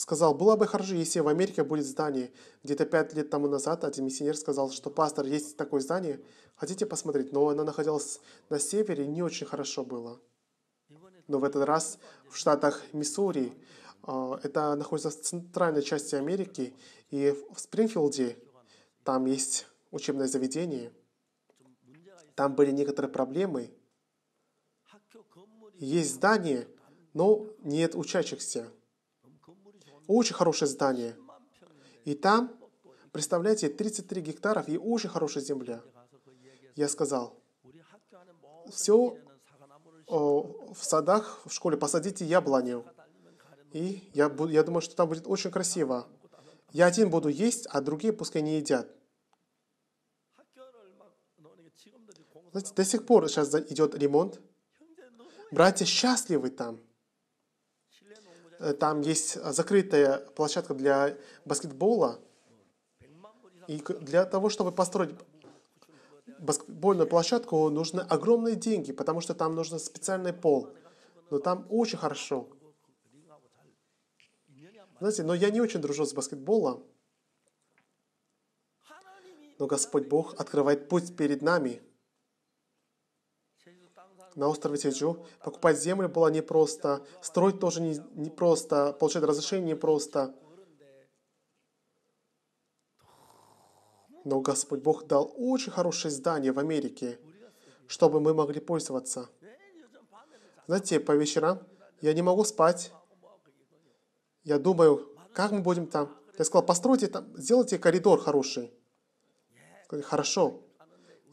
сказал, было бы хорошо, если в Америке будет здание. Где-то пять лет тому назад один миссионер сказал, что пастор, есть такое здание, хотите посмотреть? Но оно находилось на севере, не очень хорошо было. Но в этот раз в штатах Миссури, а, это находится в центральной части Америки, и в Спрингфилде там есть учебное заведение. Там были некоторые проблемы. Есть здание, но нет учащихся. Очень хорошее здание. И там, представляете, 33 гектаров и очень хорошая земля. Я сказал, все в садах, в школе посадите яблоню. И я, буду, я думаю, что там будет очень красиво. Я один буду есть, а другие пускай не едят. Знаете, до сих пор сейчас идет ремонт. Братья счастливы там. Э, там есть а, закрытая площадка для баскетбола. И для того, чтобы построить баскетбольную площадку, нужны огромные деньги, потому что там нужен специальный пол. Но там очень хорошо. Знаете, но я не очень дружу с баскетболом. Но Господь Бог открывает путь перед нами – на острове Седжу. Покупать землю было непросто, строить тоже непросто, не, не просто, получать разрешение непросто. Но Господь Бог дал очень хорошее здание в Америке, чтобы мы могли пользоваться. Знаете, по вечерам я не могу спать. Я думаю, как мы будем там? Я сказал, постройте там, сделайте коридор хороший. Сказали, хорошо.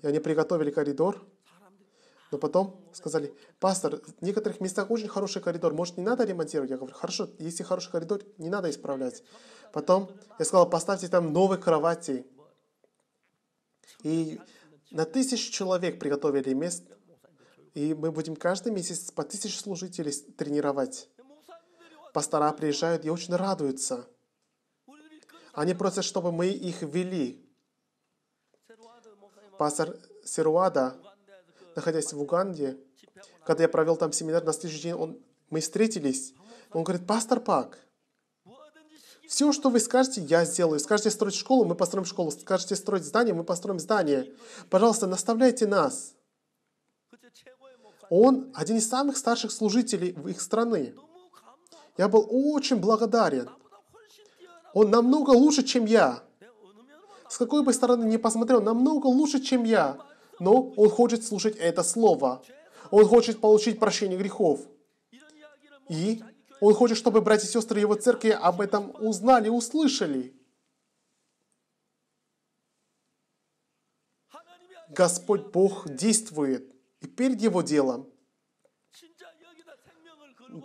И они приготовили коридор. Но потом сказали, пастор, в некоторых местах очень хороший коридор, может, не надо ремонтировать? Я говорю, хорошо, если хороший коридор, не надо исправлять. Потом я сказал, поставьте там новые кровати. И на тысячу человек приготовили мест, и мы будем каждый месяц по тысячу служителей тренировать. Пастора приезжают и очень радуются. Они просят, чтобы мы их вели. Пастор серуада находясь в Уганде, когда я провел там семинар, на следующий день он, мы встретились. Он говорит, пастор Пак, все, что вы скажете, я сделаю. Скажете строить школу, мы построим школу. Скажете строить здание, мы построим здание. Пожалуйста, наставляйте нас. Он один из самых старших служителей в их страны. Я был очень благодарен. Он намного лучше, чем я. С какой бы стороны ни посмотрел, намного лучше, чем я но он хочет слушать это слово. Он хочет получить прощение грехов. И он хочет, чтобы братья и сестры его церкви об этом узнали, услышали. Господь Бог действует, и перед Его делом.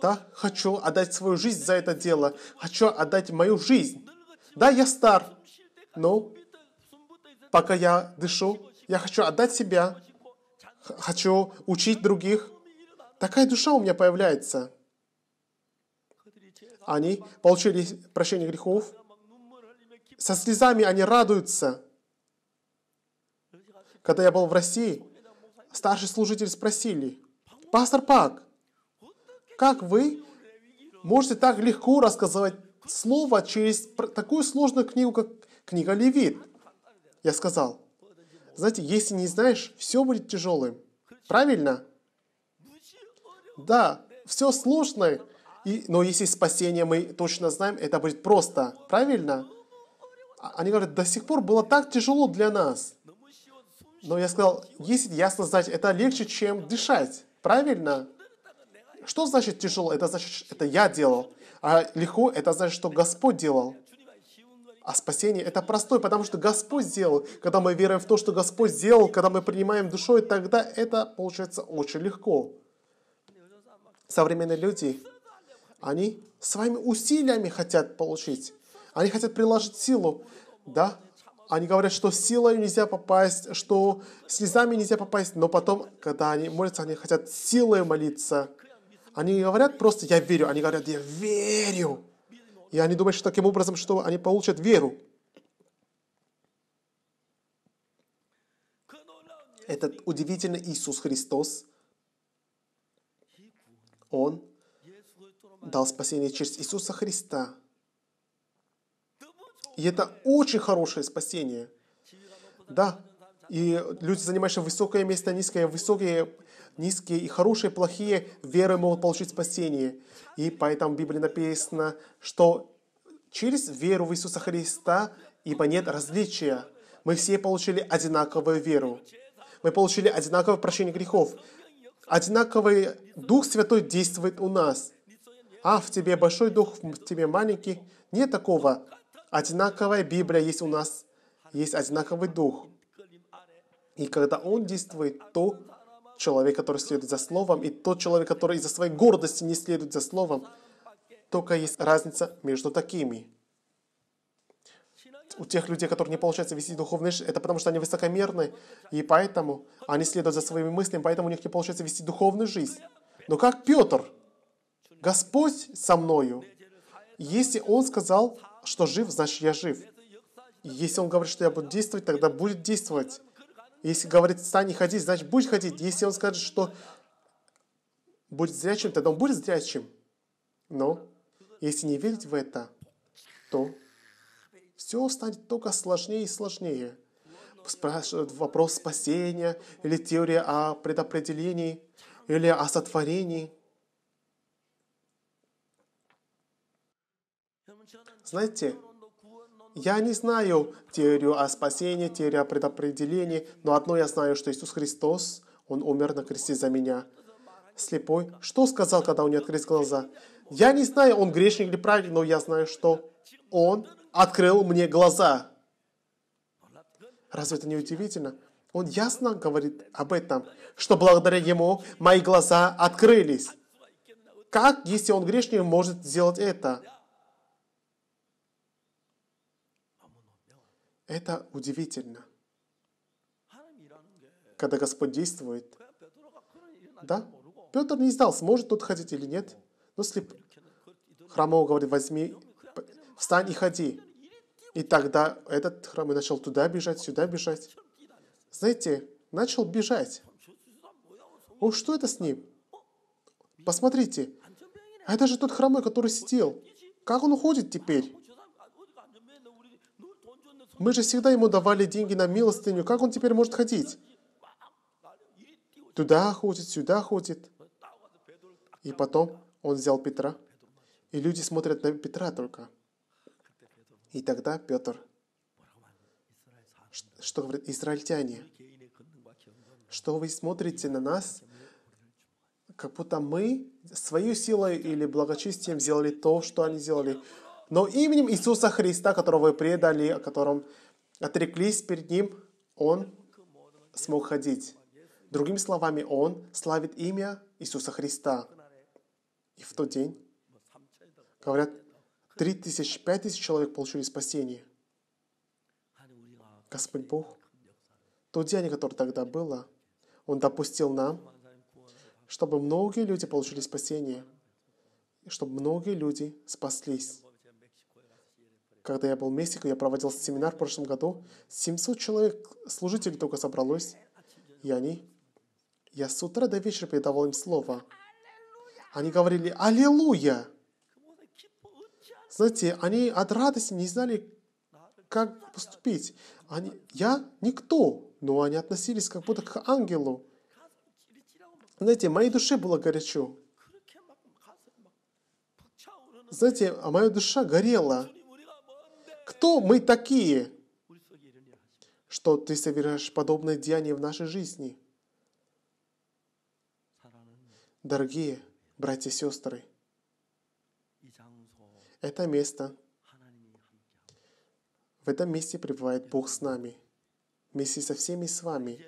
Да, хочу отдать свою жизнь за это дело. Хочу отдать мою жизнь. Да, я стар, но пока я дышу, я хочу отдать себя. Хочу учить других. Такая душа у меня появляется. Они получили прощение грехов. Со слезами они радуются. Когда я был в России, старшие служители спросили, «Пастор Пак, как вы можете так легко рассказывать слово через такую сложную книгу, как книга Левит?» Я сказал, знаете, если не знаешь, все будет тяжелым. Правильно? Да, все сложное. И, но если спасение мы точно знаем, это будет просто. Правильно? А, они говорят, до сих пор было так тяжело для нас. Но я сказал, если ясно знать, это легче, чем дышать. Правильно? Что значит тяжело? Это значит, это я делал. А легко, это значит, что Господь делал. А спасение это простой, потому что Господь сделал. Когда мы верим в то, что Господь сделал, когда мы принимаем душой, тогда это получается очень легко. Современные люди, они своими усилиями хотят получить. Они хотят приложить силу. Да? Они говорят, что силой нельзя попасть, что слезами нельзя попасть, но потом, когда они молятся, они хотят силой молиться. Они говорят просто «я верю», они говорят «я верю». И они думают, что таким образом, что они получат веру. Этот удивительный Иисус Христос, Он дал спасение через Иисуса Христа. И это очень хорошее спасение. Да, и люди, занимающие высокое место, низкое, высокие низкие и хорошие, и плохие, верой могут получить спасение. И поэтому в Библии написано, что через веру в Иисуса Христа, ибо нет различия, мы все получили одинаковую веру. Мы получили одинаковое прощение грехов. Одинаковый Дух Святой действует у нас. А в тебе большой дух, в тебе маленький. Нет такого. Одинаковая Библия есть у нас. Есть одинаковый дух. И когда Он действует, то человек, который следует за словом, и тот человек, который из-за своей гордости не следует за словом. Только есть разница между такими. У тех людей, которые не получается вести духовный жизнь, это потому что они высокомерны, и поэтому они следуют за своими мыслями, поэтому у них не получается вести духовную жизнь. Но как Петр, Господь со мною, если Он сказал, что жив, значит я жив. Если Он говорит, что я буду действовать, тогда будет действовать. Если говорит, встань и ходи, значит, будешь ходить. Если он скажет, что будет зрячим, тогда он будет зрячим. Но если не верить в это, то все станет только сложнее и сложнее. Спрашивают вопрос спасения, или теория о предопределении, или о сотворении. Знаете, я не знаю теорию о спасении, теорию о предопределении, но одно я знаю, что Иисус Христос, Он умер на кресте за меня. Слепой, что сказал, когда у него открылись глаза? Я не знаю, он грешник или праведник, но я знаю, что он открыл мне глаза. Разве это не удивительно? Он ясно говорит об этом, что благодаря ему мои глаза открылись. Как, если он грешник, может сделать это? Это удивительно. Когда Господь действует, да, Петр не знал, сможет тот ходить или нет. Но слеп хромого говорит, возьми, встань и ходи. И тогда этот хромой начал туда бежать, сюда бежать. Знаете, начал бежать. О, что это с ним? Посмотрите, а это же тот хромой, который сидел. Как он уходит теперь? Мы же всегда ему давали деньги на милостыню. Как он теперь может ходить? Туда ходит, сюда ходит. И потом он взял Петра. И люди смотрят на Петра только. И тогда Петр, что говорит, израильтяне, что вы смотрите на нас, как будто мы свою силой или благочестием сделали то, что они сделали но именем Иисуса Христа, которого вы предали, о котором отреклись перед Ним, Он смог ходить. Другими словами, Он славит имя Иисуса Христа. И в тот день, говорят, три тысячи пять тысяч человек получили спасение. Господь Бог, то деяние, которое тогда было, Он допустил нам, чтобы многие люди получили спасение, чтобы многие люди спаслись. Когда я был местником, я проводил семинар в прошлом году. 700 человек служителей только собралось. И они... Я с утра до вечера передавал им слово. Они говорили «Аллилуйя!» Знаете, они от радости не знали, как поступить. Они, я никто, но они относились как будто к ангелу. Знаете, моей душе было горячо. Знаете, а моя душа горела. Кто мы такие, что ты совершаешь подобное деяние в нашей жизни? Дорогие братья и сестры, это место, в этом месте пребывает Бог с нами, вместе со всеми с вами.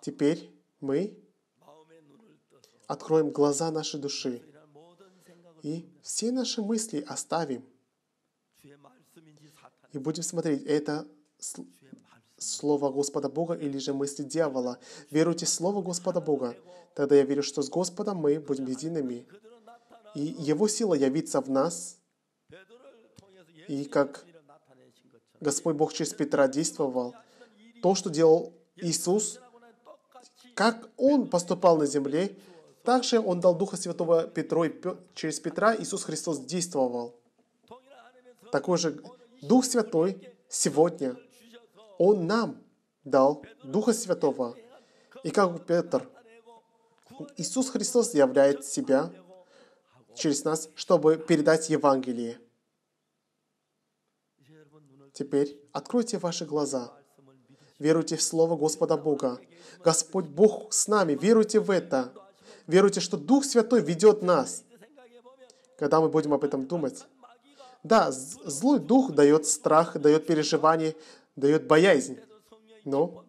Теперь мы откроем глаза нашей души и все наши мысли оставим – и будем смотреть, это слово Господа Бога или же мысли дьявола. Веруйте слово Господа Бога. Тогда я верю, что с Господом мы будем едиными. И Его сила явится в нас. И как Господь Бог через Петра действовал, то, что делал Иисус, как Он поступал на земле, также Он дал Духа Святого Петру, и через Петра Иисус Христос действовал. Такой же Дух Святой сегодня, Он нам дал Духа Святого. И как Петр, Иисус Христос являет себя через нас, чтобы передать Евангелие. Теперь откройте ваши глаза. Веруйте в Слово Господа Бога. Господь Бог с нами. Веруйте в это. Веруйте, что Дух Святой ведет нас. Когда мы будем об этом думать, да, злой дух дает страх, дает переживание, дает боязнь. Но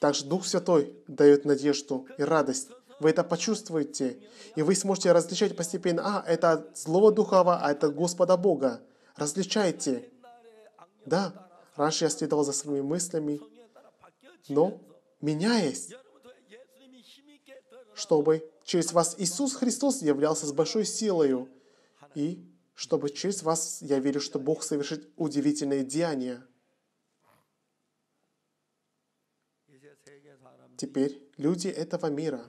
также Дух Святой дает надежду и радость. Вы это почувствуете, и вы сможете различать постепенно, а, это от злого духова, а это Господа Бога. Различайте. Да, раньше я следовал за своими мыслями, но меняясь, чтобы через вас Иисус Христос являлся с большой силою и чтобы через вас я верю, что Бог совершит удивительные деяния. Теперь люди этого мира,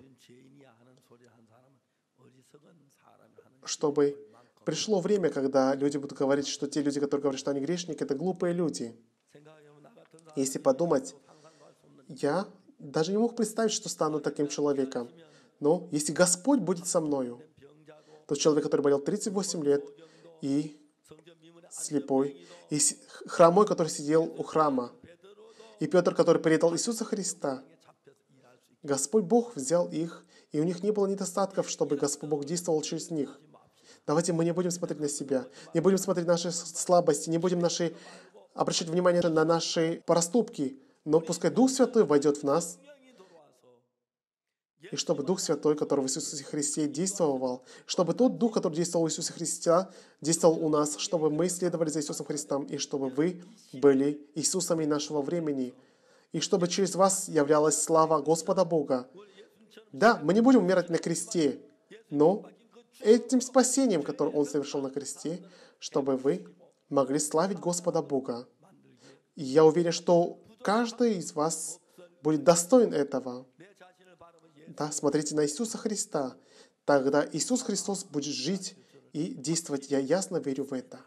чтобы пришло время, когда люди будут говорить, что те люди, которые говорят, что они грешники, это глупые люди. Если подумать, я даже не мог представить, что стану таким человеком. Но если Господь будет со мною, то человек, который болел 38 лет, и слепой, и хромой, который сидел у храма, и Петр, который предал Иисуса Христа. Господь Бог взял их, и у них не было недостатков, чтобы Господь Бог действовал через них. Давайте мы не будем смотреть на себя, не будем смотреть на наши слабости, не будем наши, обращать внимание на наши проступки, но пускай Дух Святой войдет в нас – и чтобы Дух Святой, который в Иисусе Христе действовал, чтобы тот Дух, который действовал в Иисусе Христа, действовал у нас, чтобы мы следовали за Иисусом Христом, и чтобы вы были Иисусами нашего времени, и чтобы через вас являлась слава Господа Бога. Да, мы не будем умирать на кресте, но этим спасением, которое Он совершил на кресте, чтобы вы могли славить Господа Бога. И я уверен, что каждый из вас будет достоин этого да, смотрите на Иисуса Христа, тогда Иисус Христос будет жить и действовать. Я ясно верю в это.